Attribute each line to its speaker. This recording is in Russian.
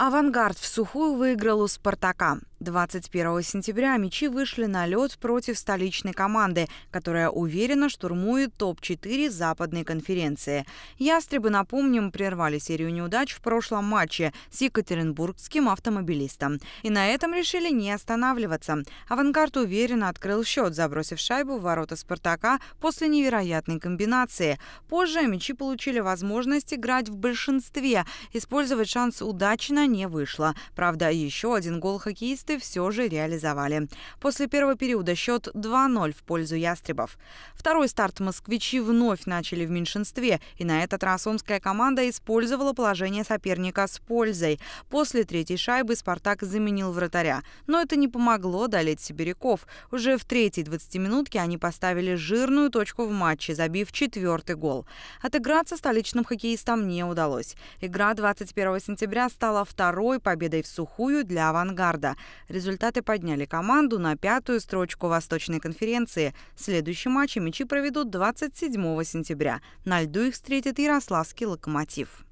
Speaker 1: Авангард в сухую выиграл у «Спартака». 21 сентября мячи вышли на лед против столичной команды, которая уверенно штурмует топ-4 западной конференции. Ястребы, напомним, прервали серию неудач в прошлом матче с екатеринбургским автомобилистом. И на этом решили не останавливаться. Авангард уверенно открыл счет, забросив шайбу в ворота «Спартака» после невероятной комбинации. Позже мячи получили возможность играть в большинстве. Использовать шанс удачно не вышло. Правда, еще один гол хоккеиста надежды все же реализовали. После первого периода счет 2-0 в пользу ястребов. Второй старт москвичи вновь начали в меньшинстве, и на этот раз омская команда использовала положение соперника с пользой. После третьей шайбы «Спартак» заменил вратаря. Но это не помогло долеть сибиряков. Уже в третьей 20 минутке они поставили жирную точку в матче, забив четвертый гол. Отыграться столичным хоккеистам не удалось. Игра 21 сентября стала второй победой в сухую для «Авангарда». Результаты подняли команду на пятую строчку Восточной конференции. Следующий матч мячи проведут 27 сентября. На льду их встретит Ярославский локомотив.